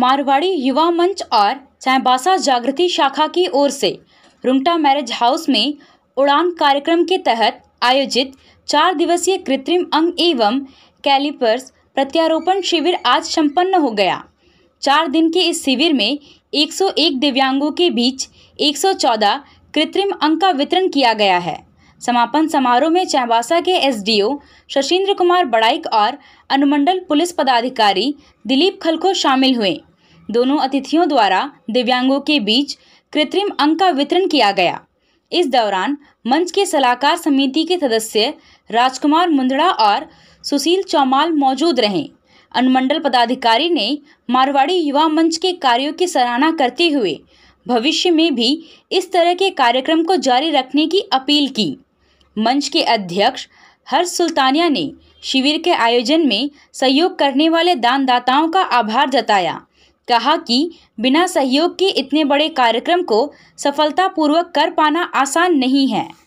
मारवाड़ी युवा मंच और चाईबासा जागृति शाखा की ओर से रुमटा मैरिज हाउस में उड़ान कार्यक्रम के तहत आयोजित चार दिवसीय कृत्रिम अंग एवं कैलिपर्स प्रत्यारोपण शिविर आज संपन्न हो गया चार दिन के इस शिविर में 101 दिव्यांगों के बीच 114 कृत्रिम अंग का वितरण किया गया है समापन समारोह में चाईबासा के एसडीओ शशीन्द्र कुमार बड़ाइक और अनुमंडल पुलिस पदाधिकारी दिलीप खलखो शामिल हुए दोनों अतिथियों द्वारा दिव्यांगों के बीच कृत्रिम अंग का वितरण किया गया इस दौरान मंच के सलाहकार समिति के सदस्य राजकुमार मुंदड़ा और सुशील चौमाल मौजूद रहे अनुमंडल पदाधिकारी ने मारवाड़ी युवा मंच के कार्यों की सराहना करते हुए भविष्य में भी इस तरह के कार्यक्रम को जारी रखने की अपील की मंच के अध्यक्ष हर्ष सुल्तानिया ने शिविर के आयोजन में सहयोग करने वाले दानदाताओं का आभार जताया कहा कि बिना सहयोग के इतने बड़े कार्यक्रम को सफलतापूर्वक कर पाना आसान नहीं है